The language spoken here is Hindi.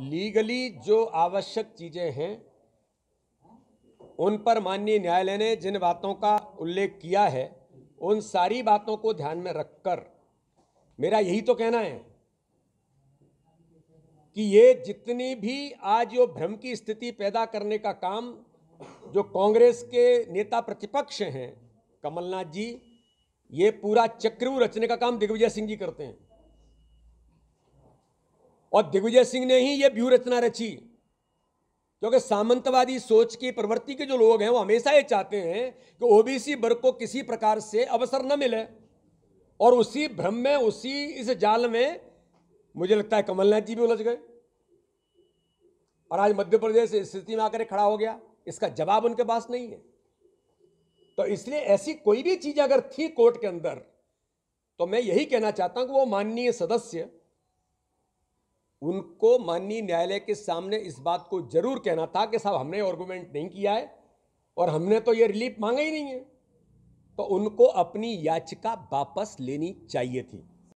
लीगली जो आवश्यक चीज़ें हैं उन पर माननीय न्यायालय ने जिन बातों का उल्लेख किया है उन सारी बातों को ध्यान में रखकर मेरा यही तो कहना है कि ये जितनी भी आज जो भ्रम की स्थिति पैदा करने का काम जो कांग्रेस के नेता प्रतिपक्ष हैं कमलनाथ जी ये पूरा चक्रव्यूह रचने का काम दिग्विजय सिंह जी करते हैं और दिग्विजय सिंह ने ही ये व्यू रचना रची क्योंकि सामंतवादी सोच की प्रवृत्ति के जो लोग हैं वो हमेशा ये चाहते हैं कि ओबीसी वर्ग को किसी प्रकार से अवसर न मिले और उसी भ्रम में उसी इस जाल में मुझे लगता है कमलनाथ जी भी उलझ गए और आज मध्य प्रदेश इस स्थिति में आकर खड़ा हो गया इसका जवाब उनके पास नहीं है तो इसलिए ऐसी कोई भी चीज अगर थी कोर्ट के अंदर तो मैं यही कहना चाहता हूं कि वो माननीय सदस्य उनको माननीय न्यायालय के सामने इस बात को जरूर कहना था कि साहब हमने आर्गूमेंट नहीं किया है और हमने तो ये रिलीफ मांगा ही नहीं है तो उनको अपनी याचिका वापस लेनी चाहिए थी